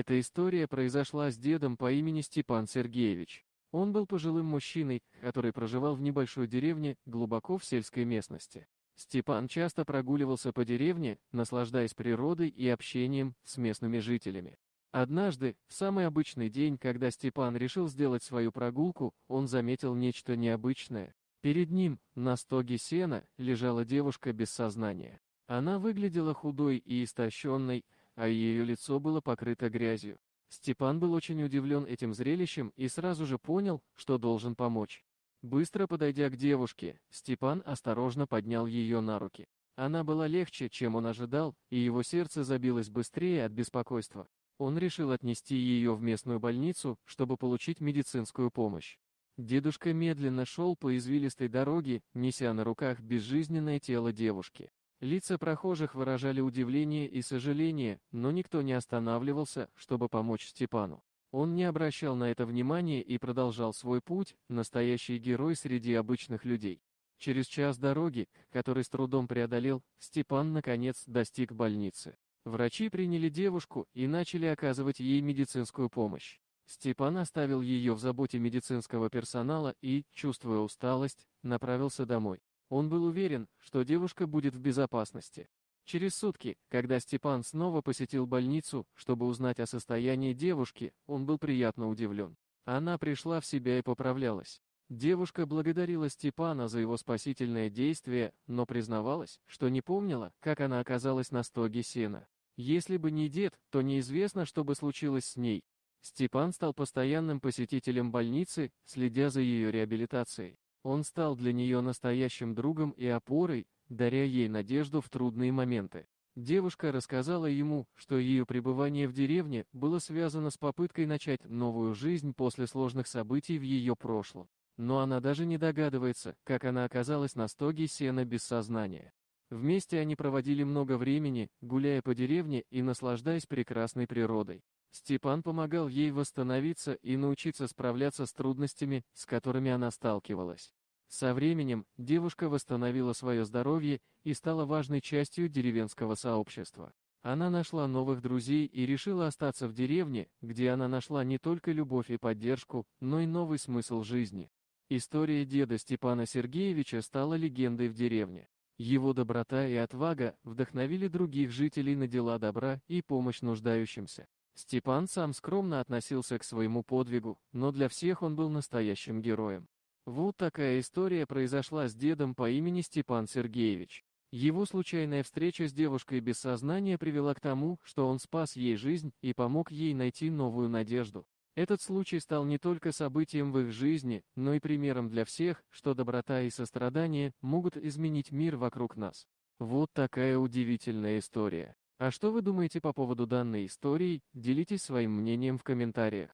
Эта история произошла с дедом по имени Степан Сергеевич. Он был пожилым мужчиной, который проживал в небольшой деревне, глубоко в сельской местности. Степан часто прогуливался по деревне, наслаждаясь природой и общением с местными жителями. Однажды, в самый обычный день, когда Степан решил сделать свою прогулку, он заметил нечто необычное. Перед ним, на стоге сена, лежала девушка без сознания. Она выглядела худой и истощенной, а ее лицо было покрыто грязью. Степан был очень удивлен этим зрелищем и сразу же понял, что должен помочь. Быстро подойдя к девушке, Степан осторожно поднял ее на руки. Она была легче, чем он ожидал, и его сердце забилось быстрее от беспокойства. Он решил отнести ее в местную больницу, чтобы получить медицинскую помощь. Дедушка медленно шел по извилистой дороге, неся на руках безжизненное тело девушки. Лица прохожих выражали удивление и сожаление, но никто не останавливался, чтобы помочь Степану. Он не обращал на это внимания и продолжал свой путь, настоящий герой среди обычных людей. Через час дороги, который с трудом преодолел, Степан наконец достиг больницы. Врачи приняли девушку и начали оказывать ей медицинскую помощь. Степан оставил ее в заботе медицинского персонала и, чувствуя усталость, направился домой. Он был уверен, что девушка будет в безопасности. Через сутки, когда Степан снова посетил больницу, чтобы узнать о состоянии девушки, он был приятно удивлен. Она пришла в себя и поправлялась. Девушка благодарила Степана за его спасительное действие, но признавалась, что не помнила, как она оказалась на стоге сена. Если бы не дед, то неизвестно, что бы случилось с ней. Степан стал постоянным посетителем больницы, следя за ее реабилитацией. Он стал для нее настоящим другом и опорой, даря ей надежду в трудные моменты. Девушка рассказала ему, что ее пребывание в деревне было связано с попыткой начать новую жизнь после сложных событий в ее прошлом. Но она даже не догадывается, как она оказалась на стоге сена без сознания. Вместе они проводили много времени, гуляя по деревне и наслаждаясь прекрасной природой. Степан помогал ей восстановиться и научиться справляться с трудностями, с которыми она сталкивалась. Со временем девушка восстановила свое здоровье и стала важной частью деревенского сообщества. Она нашла новых друзей и решила остаться в деревне, где она нашла не только любовь и поддержку, но и новый смысл жизни. История деда Степана Сергеевича стала легендой в деревне. Его доброта и отвага вдохновили других жителей на дела добра и помощь нуждающимся. Степан сам скромно относился к своему подвигу, но для всех он был настоящим героем. Вот такая история произошла с дедом по имени Степан Сергеевич. Его случайная встреча с девушкой без сознания привела к тому, что он спас ей жизнь и помог ей найти новую надежду. Этот случай стал не только событием в их жизни, но и примером для всех, что доброта и сострадание могут изменить мир вокруг нас. Вот такая удивительная история. А что вы думаете по поводу данной истории, делитесь своим мнением в комментариях.